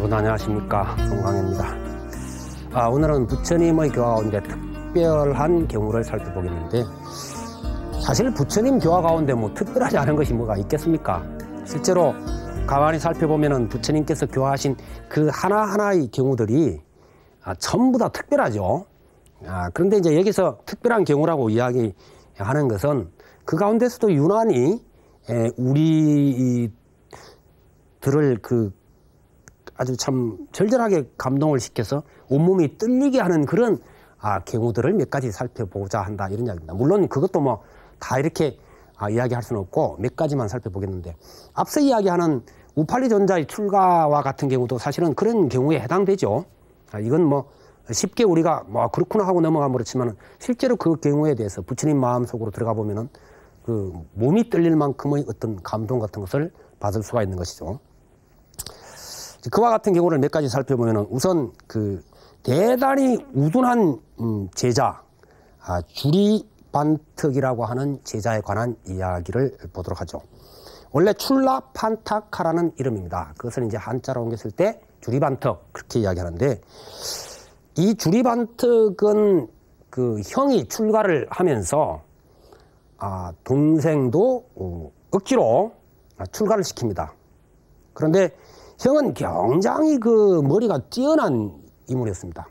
여러분 안녕하십니까 송광입니다 아, 오늘은 부처님의 교화 가운데 특별한 경우를 살펴보겠는데 사실 부처님 교화 가운데 뭐 특별하지 않은 것이 뭐가 있겠습니까 실제로 가만히 살펴보면 은 부처님께서 교화하신 그 하나하나의 경우들이 아, 전부 다 특별하죠 아, 그런데 이제 여기서 특별한 경우라고 이야기하는 것은 그 가운데서도 유난히 에, 우리 들을 그 아주 참 절절하게 감동을 시켜서 온몸이 떨리게 하는 그런 아, 경우들을 몇 가지 살펴보자 한다 이런 이야기입니다. 물론 그것도 뭐 다 이렇게 아, 이야기할 수는 없고 몇 가지만 살펴보겠는데 앞서 이야기하는 우팔리 전자의 출가와 같은 경우도 사실은 그런 경우에 해당되죠. 아, 이건 뭐 쉽게 우리가 뭐 그렇구나 하고 넘어가면 그렇지만 실제로 그 경우에 대해서 부처님 마음 속으로 들어가 보면은 그 몸이 떨릴 만큼의 어떤 감동 같은 것을 받을 수가 있는 것이죠. 그와 같은 경우를 몇 가지 살펴보면 우선 그 대단히 우둔한 음, 제자 아, 주리 반특이라고 하는 제자에 관한 이야기를 보도록 하죠. 원래 출라 판타카라는 이름입니다. 그것은 이제 한자로 옮겼을 때주리반특 그렇게 이야기하는데 이주리반특은그 형이 출가를 하면서 아, 동생도 어, 억지로 출가를 시킵니다. 그런데 형은 굉장히 그 머리가 뛰어난 인물이었습니다.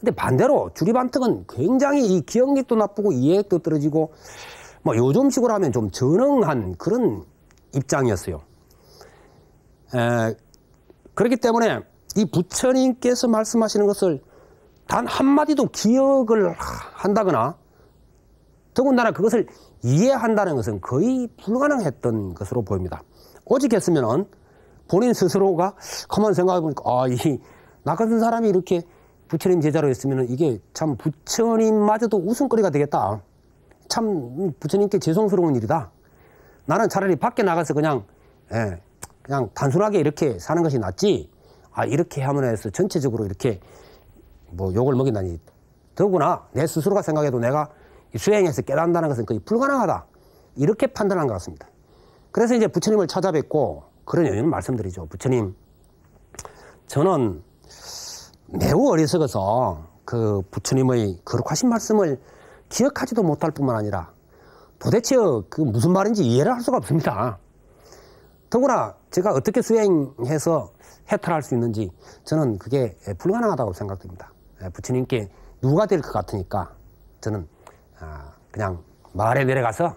근데 반대로 주리반특은 굉장히 이 기억력도 나쁘고 이해력도 떨어지고 뭐 요즘식으로 하면 좀 전응한 그런 입장이었어요. 에, 그렇기 때문에 이 부처님께서 말씀하시는 것을 단 한마디도 기억을 한다거나 더군다나 그것을 이해한다는 것은 거의 불가능했던 것으로 보입니다. 오직 했으면은 본인 스스로가 가만 생각해보니까 아 이 나 같은 사람이 이렇게 부처님 제자로 있으면 이게 참 부처님마저도 웃음거리가 되겠다. 참 부처님께 죄송스러운 일이다. 나는 차라리 밖에 나가서 그냥 예, 그냥 단순하게 이렇게 사는 것이 낫지. 아 이렇게 하면 해서 전체적으로 이렇게 뭐 욕을 먹인다니 더구나 내 스스로가 생각해도 내가 수행해서 깨닫는다는 것은 거의 불가능하다. 이렇게 판단한 것 같습니다. 그래서 이제 부처님을 찾아뵙고 그런 영향을 말씀드리죠. 부처님, 저는 매우 어리석어서 그 부처님의 거룩하신 말씀을 기억하지도 못할 뿐만 아니라 도대체 그 무슨 말인지 이해를 할 수가 없습니다. 더구나 제가 어떻게 수행해서 해탈할 수 있는지 저는 그게 불가능하다고 생각됩니다. 예, 부처님께 누가 될 것 같으니까 저는 아, 그냥 마을에 내려가서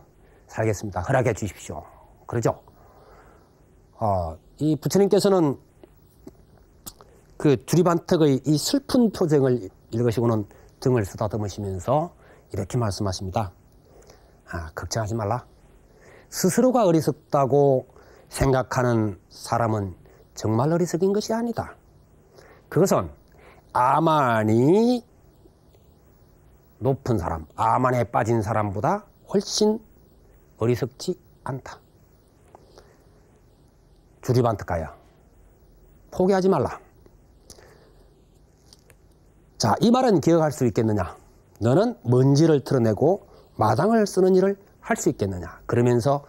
살겠습니다. 허락해 주십시오. 그러죠. 어, 이 부처님께서는 그 두리반턱의 이 슬픈 표정을 읽으시고는 등을 쓰다듬으시면서 이렇게 말씀하십니다. 아, 걱정하지 말라. 스스로가 어리석다고 생각하는 사람은 정말 어리석인 것이 아니다. 그것은 아만이 높은 사람, 아만에 빠진 사람보다 훨씬 어리석지 않다. 주립반테 가야. 포기하지 말라. 자, 이 말은 기억할 수 있겠느냐? 너는 먼지를 틀어내고 마당을 쓰는 일을 할 수 있겠느냐? 그러면서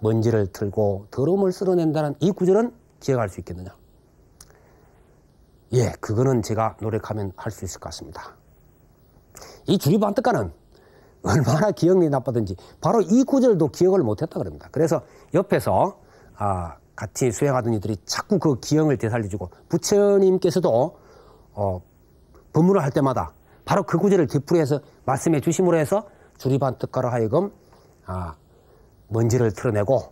먼지를 틀고 더러움을 쓸어낸다는 이 구절은 기억할 수 있겠느냐? 예, 그거는 제가 노력하면 할 수 있을 것 같습니다. 이 주립 반뜻가는 얼마나 기억력이 나빠든지 바로 이 구절도 기억을 못했다 그럽니다. 그래서 옆에서 아, 같이 수행하던 이들이 자꾸 그 기형을 되살려주고 부처님께서도 어, 법문을 할 때마다 바로 그구제를 되풀이해서 말씀해 주심으로 해서 주리반특가로 하여금 아, 먼지를 틀어내고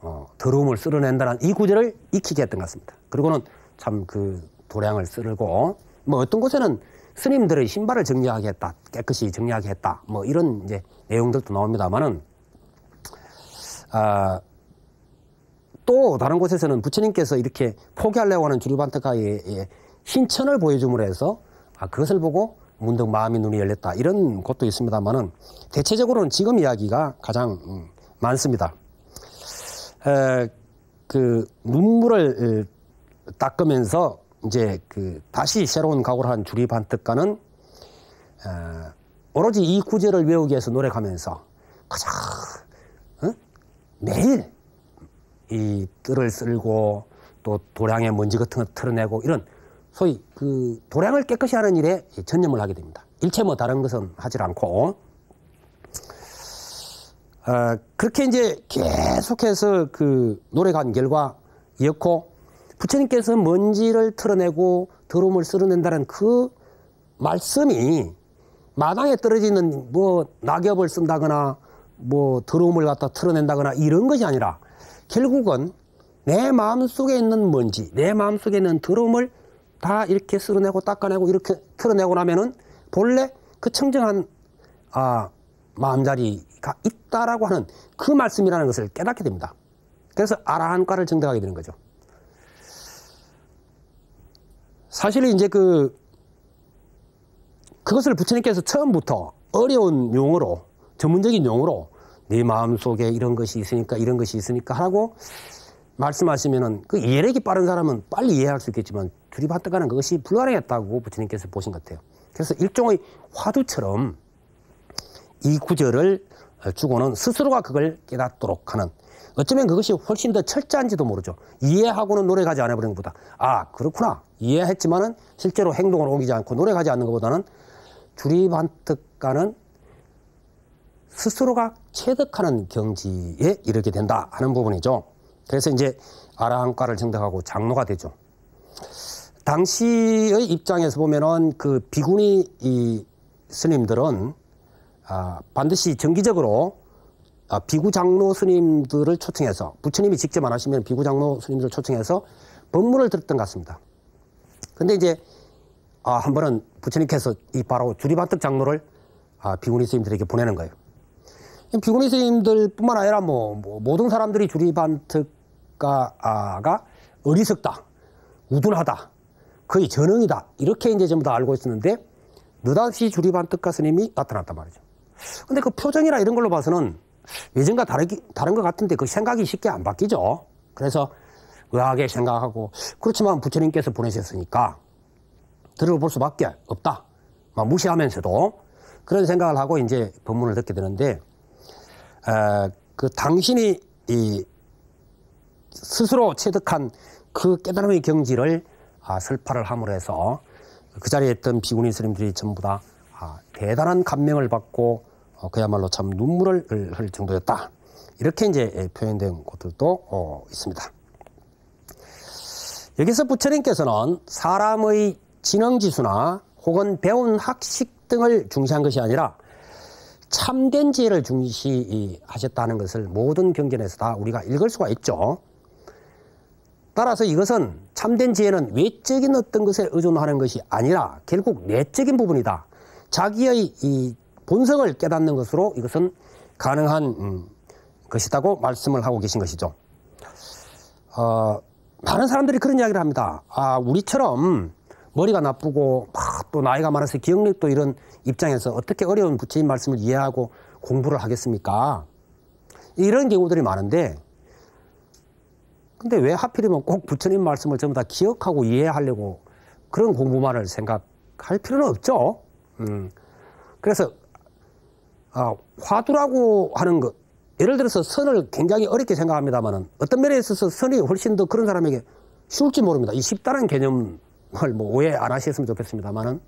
어, 더러움을 쓸어낸다는 이구제를 익히게 했던 것 같습니다. 그리고는 참 그 도량을 쓰르고뭐 어떤 곳에는 스님들의 신발을 정리하겠다 깨끗이 정리하겠다 뭐 이런 이제 내용들도 나옵니다만은 아, 또 다른 곳에서는 부처님께서 이렇게 포기하려고 하는 주류반타카의 예, 신천을 보여줌으로 해서 아, 그것을 보고 문득 마음이 눈이 열렸다 이런 것도 있습니다만은 대체적으로는 지금 이야기가 가장 음, 많습니다. 에, 그 눈물을 닦으면서 이제 그 다시 새로운 각오를 한 주리반특가는 오로지 이구제를 외우기 위해서 노력하면서 가장 어? 매일 이 뜰을 쓸고 또 도량의 먼지 같은 걸 털어내고 이런 소위 그 도량을 깨끗이 하는 일에 전념을 하게 됩니다. 일체 뭐 다른 것은 하질 않고 어, 그렇게 이제 계속해서 그 노력한 결과 이었고 부처님께서 먼지를 털어내고 더러움을 쓸어낸다는 그 말씀이 마당에 떨어지는 뭐 낙엽을 쓴다거나 뭐 더러움을 갖다 털어낸다거나 이런 것이 아니라 결국은 내 마음 속에 있는 먼지, 내 마음 속에 있는 더러움을 다 이렇게 쓸어내고 닦아내고 이렇게 털어내고 나면은 본래 그 청정한 아, 마음자리가 있다라고 하는 그 말씀이라는 것을 깨닫게 됩니다. 그래서 아라한과를 증당하게 되는 거죠. 사실 이제 그 그것을 부처님께서 처음부터 어려운 용어로 전문적인 용어로 네 마음속에 이런 것이 있으니까 이런 것이 있으니까 하고 말씀하시면은 그 이해력이 빠른 사람은 빨리 이해할 수 있겠지만 주리바트가는 그것이 불가능했다고 부처님께서 보신 것 같아요. 그래서 일종의 화두처럼 이 구절을 주고는 스스로가 그걸 깨닫도록 하는 어쩌면 그것이 훨씬 더 철저한지도 모르죠. 이해하고는 노력하지 않아 버리는 것보다 아 그렇구나 이해했지만은 실제로 행동을 옮기지 않고 노력하지 않는 것보다는 주리반특가는 스스로가 체득하는 경지에 이르게 된다 하는 부분이죠. 그래서 이제 아라한과를 정당하고 장로가 되죠. 당시의 입장에서 보면은 그 비구니 이 스님들은 아, 반드시 정기적으로 아, 비구 장로 스님들을 초청해서 부처님이 직접 안 하시면 비구 장로 스님들을 초청해서 법문을 들었던 것 같습니다. 근데 이제 아, 한 번은 부처님께서 이 바로 주리반뜩 장로를 아, 비구니 스님들에게 보내는 거예요. 불고선생님들뿐만 아니라 뭐, 뭐 모든 사람들이 주립한특가가 어리석다, 우둔하다, 거의 전능이다 이렇게 이제 전부 다 알고 있었는데 느닷이주립한특가선생님이 나타났단 말이죠. 근데 그 표정이나 이런 걸로 봐서는 예전과 다르기, 다른 것 같은데 그 생각이 쉽게 안 바뀌죠. 그래서 의아하게 생각하고 그렇지만 부처님께서 보내셨으니까 들어볼 수밖에 없다. 막 무시하면서도 그런 생각을 하고 이제 법문을 듣게 되는데 그 당신이 스스로 체득한 그 깨달음의 경지를 아, 설파를 함으로 해서 그 자리에 있던 비구니 스님들이 전부 다 아, 대단한 감명을 받고 어, 그야말로 참 눈물을 흘릴 정도였다. 이렇게 이제 예, 표현된 것들도 어, 있습니다. 여기서 부처님께서는 사람의 지능지수나 혹은 배운 학식 등을 중시한 것이 아니라 참된 지혜를 중시하셨다는 것을 모든 경전에서 다 우리가 읽을 수가 있죠. 따라서 이것은 참된 지혜는 외적인 어떤 것에 의존하는 것이 아니라 결국 내적인 부분이다. 자기의 이 본성을 깨닫는 것으로 이것은 가능한 음, 것이다고 말씀을 하고 계신 것이죠. 어, 많은 사람들이 그런 이야기를 합니다. 아, 우리처럼 머리가 나쁘고 막또 나이가 많아서 기억력도 이런 입장에서 어떻게 어려운 부처님 말씀을 이해하고 공부를 하겠습니까? 이런 경우들이 많은데 근데 왜 하필이면 꼭 부처님 말씀을 전부 다 기억하고 이해하려고 그런 공부만을 생각할 필요는 없죠. 음. 그래서 아, 화두라고 하는 것 예를 들어서 선을 굉장히 어렵게 생각합니다만은 어떤 면에 있어서 선이 훨씬 더 그런 사람에게 쉬울지 모릅니다. 이 쉽다는 개념을 뭐 오해 안 하셨으면 좋겠습니다만은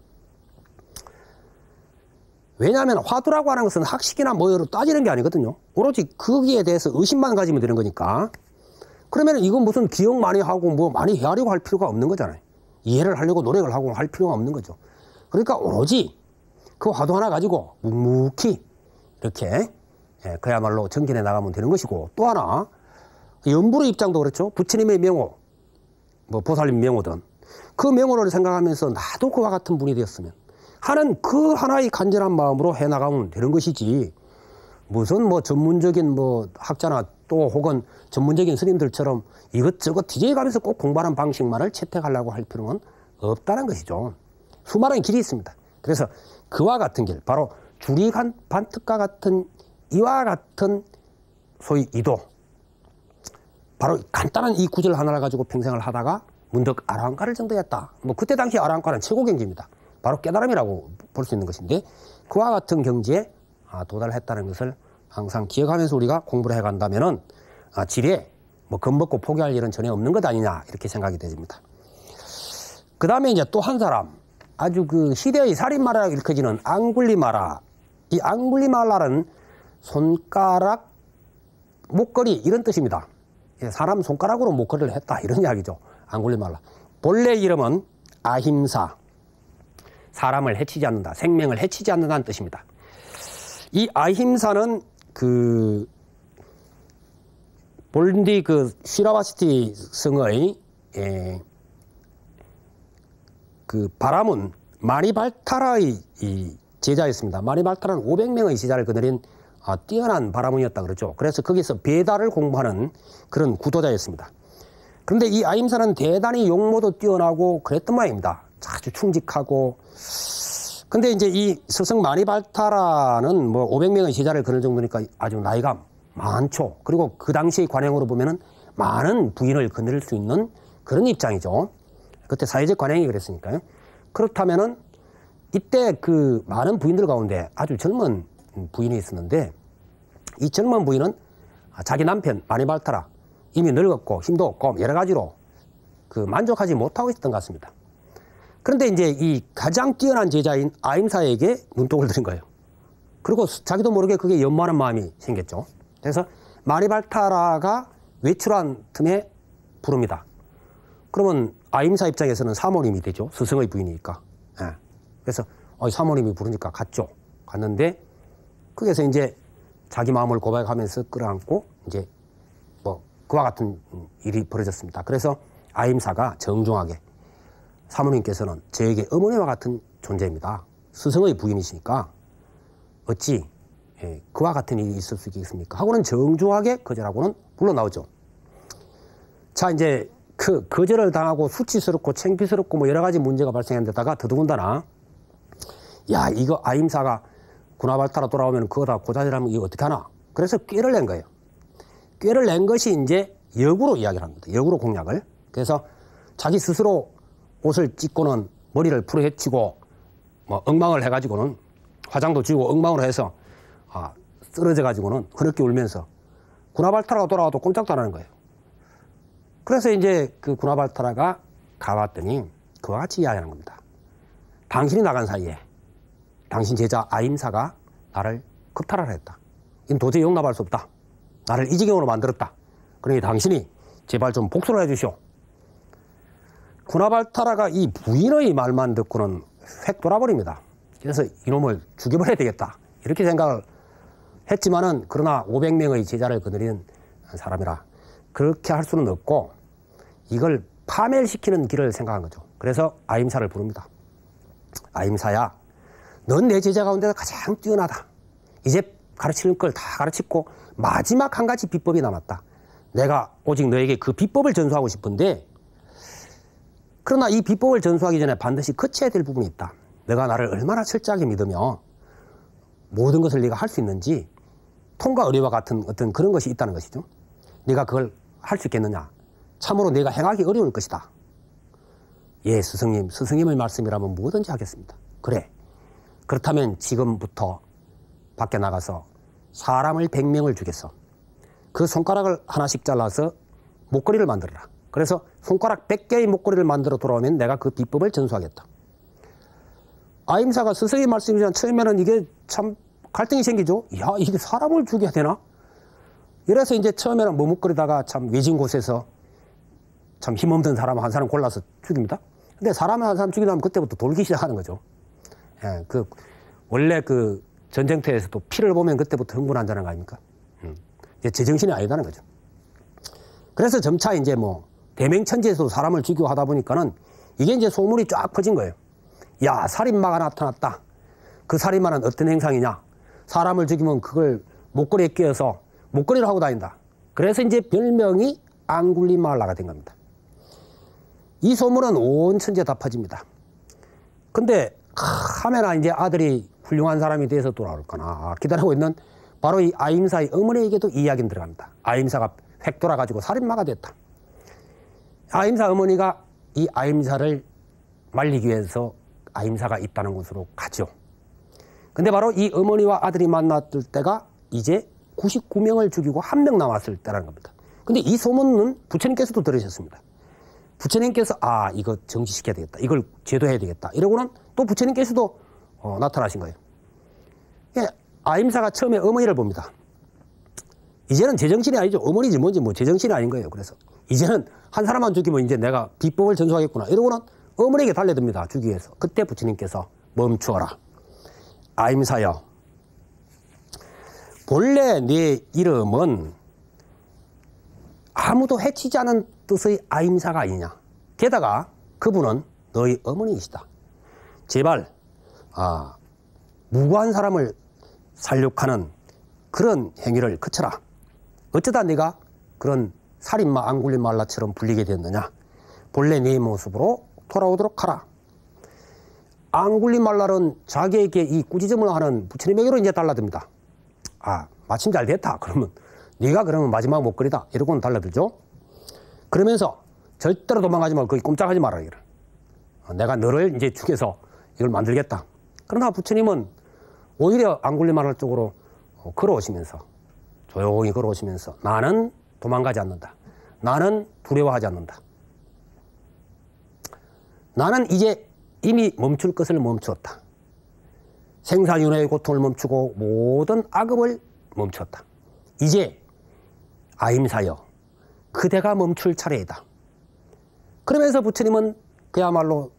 왜냐하면 화두라고 하는 것은 학식이나 뭐여로 따지는 게 아니거든요. 오로지 거기에 대해서 의심만 가지면 되는 거니까. 그러면 이건 무슨 기억 많이 하고 뭐 많이 헤아리고할 필요가 없는 거잖아요. 이해를 하려고 노력을 하고 할 필요가 없는 거죠. 그러니까 오로지 그 화두 하나 가지고 묵묵히 이렇게 예, 그야말로 정진해 나가면 되는 것이고 또 하나 연불의 입장도 그렇죠. 부처님의 명호, 뭐 보살님 명호든 그 명호를 생각하면서 나도 그와 같은 분이 되었으면 하는 그 하나의 간절한 마음으로 해나가면 되는 것이지 무슨 뭐 전문적인 뭐 학자나 또 혹은 전문적인 스님들처럼 이것저것 뒤져가면서 꼭 공부하는 방식만을 채택하려고 할 필요는 없다는 것이죠. 수많은 길이 있습니다. 그래서 그와 같은 길, 바로 줄이 간 반특과 같은 이와 같은 소위 이도, 바로 간단한 이 구절 하나를 가지고 평생을 하다가 문득 아랑가를 정도였다. 뭐 그때 당시 아랑가는 최고 경지입니다. 바로 깨달음이라고 볼 수 있는 것인데 그와 같은 경지에 아, 도달했다는 것을 항상 기억하면서 우리가 공부를 해간다면은 아, 지뢰 뭐 겁먹고 포기할 일은 전혀 없는 것 아니냐 이렇게 생각이 됩니다. 그 다음에 이제 또 한 사람 아주 그 시대의 살인마라 일컬지는 앙굴리마라 이 앙굴리말라는 손가락 목걸이 이런 뜻입니다. 예, 사람 손가락으로 목걸이를 했다 이런 이야기죠. 앙굴리말라 본래 이름은 아힘사 사람을 해치지 않는다, 생명을 해치지 않는다는 뜻입니다. 이 아힘사는 그 본디 그 시라와시티 성의 예, 그 바람은 마리발타라의 제자였습니다. 마리발타라는 500명의 제자를 그들인 아, 뛰어난 바람문이었다 그러죠. 그래서 거기서 배달을 공부하는 그런 구도자였습니다. 그런데 이 아임사는 대단히 용모도 뛰어나고 그랬던 모입니다 아주 충직하고 근데 이제 이 스승 마니발타라는 뭐 500명의 제자를 그럴 정도니까 아주 나이가 많죠. 그리고 그 당시의 관행으로 보면은 많은 부인을 거느릴 수 있는 그런 입장이죠. 그때 사회적 관행이 그랬으니까요. 그렇다면은 이때 그 많은 부인들 가운데 아주 젊은 부인이 있었는데 이 젊은 부인은 자기 남편 마니발타라 이미 늙었고 힘도 없고 여러 가지로 그 만족하지 못하고 있었던 것 같습니다. 그런데 이제 이 가장 뛰어난 제자인 아임사에게 눈독을 들인 거예요. 그리고 자기도 모르게 그게 연마하는 마음이 생겼죠. 그래서 마리발타라가 외출한 틈에 부릅니다. 그러면 아임사 입장에서는 사모님이 되죠. 스승의 부인이니까. 예. 그래서 어, 사모님이 부르니까 갔죠. 갔는데 거기서 이제 자기 마음을 고백하면서 끌어안고 이제 뭐 그와 같은 일이 벌어졌습니다. 그래서 아임사가 정중하게 사모님께서는 저에게 어머니와 같은 존재입니다. 스승의 부인이시니까 어찌 예, 그와 같은 일이 있을 수 있겠습니까? 하고는 정중하게 거절하고는 물러나오죠. 자 이제 그 거절을 당하고 수치스럽고 챙피스럽고 뭐 여러 가지 문제가 발생한 데다가 더더군다나 야 이거 아임사가 구나발타로 돌아오면 그거다 고자질하면 이거 어떻게 하나? 그래서 꾀를 낸 거예요. 꾀를 낸 것이 이제 역으로 이야기를 합니다. 역으로 공략을. 그래서 자기 스스로 옷을 찢고는 머리를 풀어헤치고 뭐 엉망을 해가지고는 화장도 지고 엉망으로 해서 아, 쓰러져 가지고는 그렇게 울면서 구나발타라가 돌아와도 꼼짝도 안 하는 거예요. 그래서 이제 그 구나발타라가 가봤더니 그와 같이 이야기하는 겁니다. 당신이 나간 사이에 당신 제자 아임사가 나를 급탈하라 했다. 이건 도저히 용납할 수 없다. 나를 이 지경으로 만들었다. 그러니 당신이 제발 좀 복수를 해주시오. 구나발타라가 이 부인의 말만 듣고는 획 돌아버립니다. 그래서 이놈을 죽여버려야 되겠다. 이렇게 생각을 했지만은 그러나 500명의 제자를 거느리는 사람이라 그렇게 할 수는 없고 이걸 파멸시키는 길을 생각한 거죠. 그래서 아임사를 부릅니다. 아임사야, 넌 내 제자 가운데서 가장 뛰어나다. 이제 가르치는 걸 다 가르치고 마지막 한 가지 비법이 남았다. 내가 오직 너에게 그 비법을 전수하고 싶은데 그러나 이 비법을 전수하기 전에 반드시 거쳐야 될 부분이 있다. 내가 나를 얼마나 철저하게 믿으며 모든 것을 네가 할 수 있는지 통과 의뢰와 같은 어떤 그런 것이 있다는 것이죠. 네가 그걸 할 수 있겠느냐? 참으로 네가 행하기 어려울 것이다. 예, 스승님, 스승님의 말씀이라면 뭐든지 하겠습니다. 그래. 그렇다면 지금부터 밖에 나가서 사람을 100명을 주겠어. 그 손가락을 하나씩 잘라서 목걸이를 만들어라. 그래서 손가락 100개의 목걸이를 만들어 돌아오면 내가 그 비법을 전수하겠다. 아임사가 스승의 말씀이지만 처음에는 이게 참 갈등이 생기죠. 야, 이게 사람을 죽여야 되나? 이래서 이제 처음에는 머뭇거리다가 참 외진 곳에서 참 힘없는 사람 한 사람 골라서 죽입니다. 근데 사람 한 사람 죽이면 그때부터 돌기 시작하는 거죠. 예, 그 원래 그 전쟁터에서도 피를 보면 그때부터 흥분한다는 거 아닙니까? 음. 이제 제정신이 아니다는 거죠. 그래서 점차 이제 뭐 대맹천지에서 사람을 죽이고 하다 보니까는 이게 이제 소문이 쫙 퍼진 거예요. 야, 살인마가 나타났다. 그 살인마는 어떤 행상이냐? 사람을 죽이면 그걸 목걸이에 끼어서 목걸이를 하고 다닌다. 그래서 이제 별명이 안굴림 마을라가 된 겁니다. 이 소문은 온 천지에 다 퍼집니다. 근데 하메나 이제 아들이 훌륭한 사람이 돼서 돌아올거나 기다리고 있는 바로 이 아임사의 어머니에게도 이야기는 들어갑니다. 아임사가 획 돌아가지고 살인마가 됐다. 아임사 어머니가 이 아임사를 말리기 위해서 아임사가 있다는 곳으로 가죠. 근데 바로 이 어머니와 아들이 만났을 때가 이제 99명을 죽이고 한 명 남았을 때라는 겁니다. 근데 이 소문은 부처님께서도 들으셨습니다. 부처님께서 아 이거 정지시켜야 되겠다. 이걸 제도해야 되겠다. 이러고는 또 부처님께서도 어, 나타나신 거예요. 예, 아임사가 처음에 어머니를 봅니다. 이제는 제정신이 아니죠. 어머니지 뭔지 뭐 제정신이 아닌 거예요. 그래서 이제는 한 사람만 죽이면 이제 내가 비법을 전수하겠구나. 이러고는 어머니에게 달려듭니다. 주기 위해서. 그때 부처님께서 멈추어라. 아임사여. 본래 네 이름은 아무도 해치지 않은 뜻의 아임사가 아니냐. 게다가 그분은 너희 어머니이시다. 제발 아, 무고한 사람을 살육하는 그런 행위를 그쳐라. 어쩌다 네가 그런 살인마 안굴린 말라처럼 불리게 되었느냐 본래 네 모습으로 돌아오도록 하라 안굴린 말라는 자기에게 이 꾸짖음을 하는 부처님에게로 이제 달라듭니다 아 마침 잘 됐다 그러면 네가 그러면 마지막 목걸이다 이러고는 달라들죠 그러면서 절대로 도망가지 말고 거기 꼼짝하지 말아 이래. 어, 내가 너를 이제 죽여서 이걸 만들겠다 그러나 부처님은 오히려 안굴린 말할 쪽으로 어, 걸어오시면서 조용히 걸어오시면서 나는 도망가지 않는다. 나는 두려워하지 않는다. 나는 이제 이미 멈출 것을 멈추었다. 생산윤회의 고통을 멈추고 모든 악업을 멈췄다. 이제 아임사여 그대가 멈출 차례이다. 그러면서 부처님은 그야말로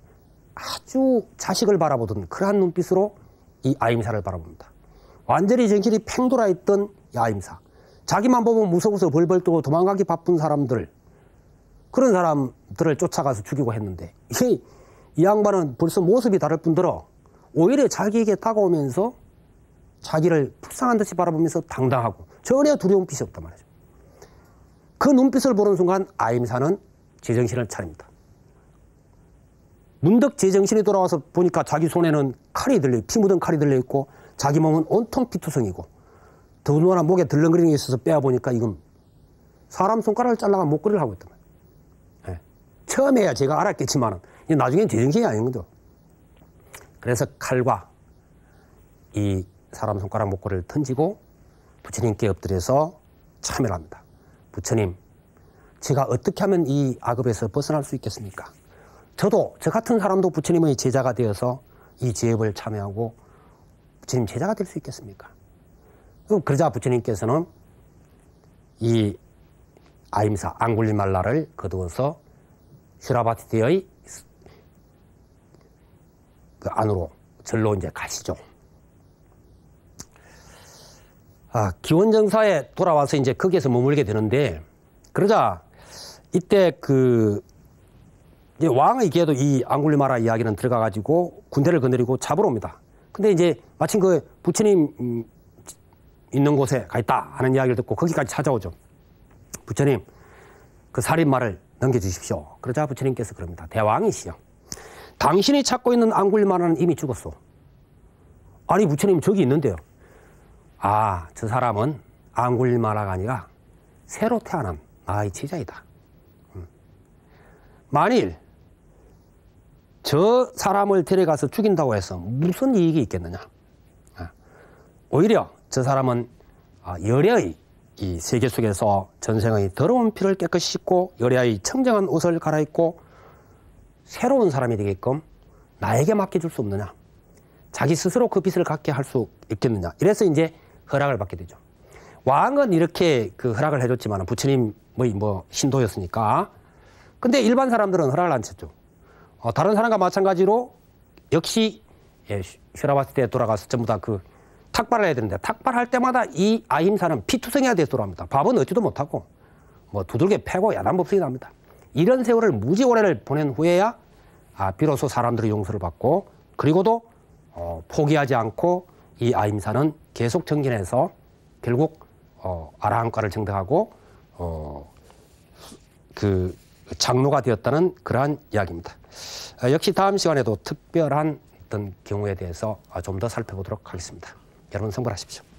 아주 자식을 바라보던 그러한 눈빛으로 이 아임사를 바라봅니다. 완전히 정신이 팽돌아 있던 야임사. 자기만 보면 무서워서 벌벌 떨고 도망가기 바쁜 사람들 그런 사람들을 쫓아가서 죽이고 했는데 이, 이 양반은 벌써 모습이 다를 뿐더러 오히려 자기에게 다가오면서 자기를 불쌍한 듯이 바라보면서 당당하고 전혀 두려운 빛이 없단 말이죠. 그 눈빛을 보는 순간 아임사는 제정신을 차립니다. 문득 제정신이 돌아와서 보니까 자기 손에는 칼이 들려 피 묻은 칼이 들려 있고 자기 몸은 온통 피투성이고 더군다나 목에 들렁거리는게 있어서 빼어보니까 이건 사람 손가락을 잘라가 목걸이를 하고 있단 말이에요. 예. 처음에야 제가 알았겠지만 나중엔 제정신이 아닌 거죠. 그래서 칼과 이 사람 손가락 목걸이를 던지고 부처님께 엎드려서 참여를 합니다. 부처님, 제가 어떻게 하면 이 악업에서 벗어날 수 있겠습니까? 저도, 저 같은 사람도 부처님의 제자가 되어서 이 제업을 참여하고 부처님 제자가 될 수 있겠습니까? 그러자 부처님께서는 이 아임사 앙굴리말라를 거두어서 슈라바티티의 그 안으로 절로 이제 가시죠. 아, 기원정사에 돌아와서 이제 거기에서 머물게 되는데 그러자 이때 그 왕의 기에도 이 앙굴리마라 이야기는 들어가가지고 군대를 거느리고 잡으러 옵니다. 근데 이제 마침 그 부처님 음, 있는 곳에 가 있다 하는 이야기를 듣고 거기까지 찾아오죠. 부처님, 그 살인마를 넘겨주십시오. 그러자 부처님께서 그럽니다. 대왕이시여. 당신이 찾고 있는 앙굴마는 이미 죽었소. 아니, 부처님, 저기 있는데요. 아, 저 사람은 앙굴마라가 아니라 새로 태어난 나의 제자이다. 음. 만일 저 사람을 데려가서 죽인다고 해서 무슨 이익이 있겠느냐? 아, 오히려 저 사람은 아, 열애의 이 세계 속에서 전생의 더러운 피를 깨끗이 씻고 열애의 청정한 옷을 갈아입고 새로운 사람이 되게끔 나에게 맡겨줄 수 없느냐. 자기 스스로 그 빛을 갖게 할 수 있겠느냐. 이래서 이제 허락을 받게 되죠. 왕은 이렇게 그 허락을 해줬지만 부처님의 뭐 신도였으니까. 근데 일반 사람들은 허락을 안 쳤죠. 어, 다른 사람과 마찬가지로 역시 예, 슈라바스 때 돌아가서 전부 다그 탁발을 해야 되는데 탁발할 때마다 이 아임사는 피투성이가 돼도록합니다 밥은 얻지도 못하고 뭐 두들겨 패고 야단법석이 납니다. 이런 세월을 무지 오래를 보낸 후에야 아, 비로소 사람들의 용서를 받고 그리고도 어, 포기하지 않고 이 아임사는 계속 정진해서 결국 어, 아라한과를 증득하고 어, 그 장로가 되었다는 그러한 이야기입니다. 아, 역시 다음 시간에도 특별한 어떤 경우에 대해서 아, 좀더 살펴보도록 하겠습니다. 여러분 성불하십시오.